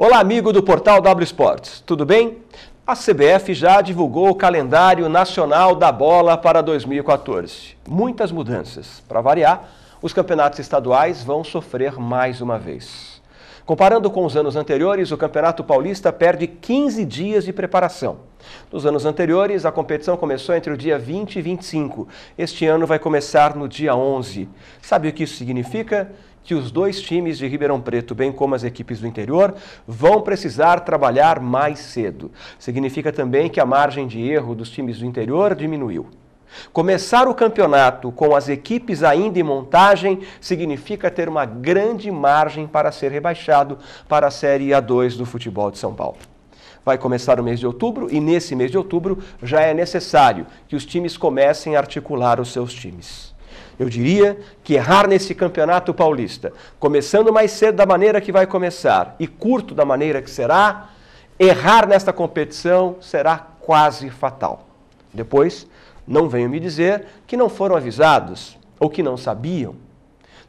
Olá, amigo do portal W Esportes, tudo bem? A CBF já divulgou o calendário nacional da bola para 2014. Muitas mudanças. Para variar, os campeonatos estaduais vão sofrer mais uma vez. Comparando com os anos anteriores, o Campeonato Paulista perde 15 dias de preparação. Nos anos anteriores, a competição começou entre o dia 20 e 25. Este ano vai começar no dia 11. Sabe o que isso significa? Que os dois times de Ribeirão Preto, bem como as equipes do interior, vão precisar trabalhar mais cedo. Significa também que a margem de erro dos times do interior diminuiu. Começar o campeonato com as equipes ainda em montagem significa ter uma grande margem para ser rebaixado para a Série A2 do futebol de São Paulo vai começar o mês de outubro e nesse mês de outubro já é necessário que os times comecem a articular os seus times. Eu diria que errar nesse campeonato paulista, começando mais cedo da maneira que vai começar e curto da maneira que será, errar nesta competição será quase fatal. Depois, não venham me dizer que não foram avisados ou que não sabiam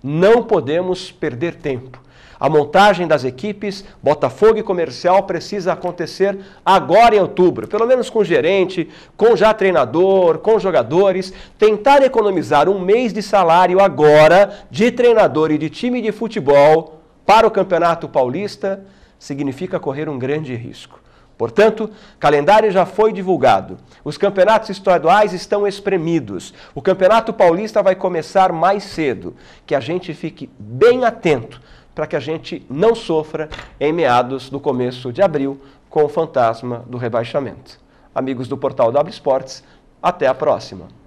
não podemos perder tempo. A montagem das equipes Botafogo e Comercial precisa acontecer agora em outubro, pelo menos com gerente, com já treinador, com jogadores. Tentar economizar um mês de salário agora de treinador e de time de futebol para o Campeonato Paulista significa correr um grande risco. Portanto, calendário já foi divulgado. Os campeonatos estaduais estão espremidos. O Campeonato Paulista vai começar mais cedo. Que a gente fique bem atento para que a gente não sofra em meados do começo de abril com o fantasma do rebaixamento. Amigos do portal W Sports, até a próxima.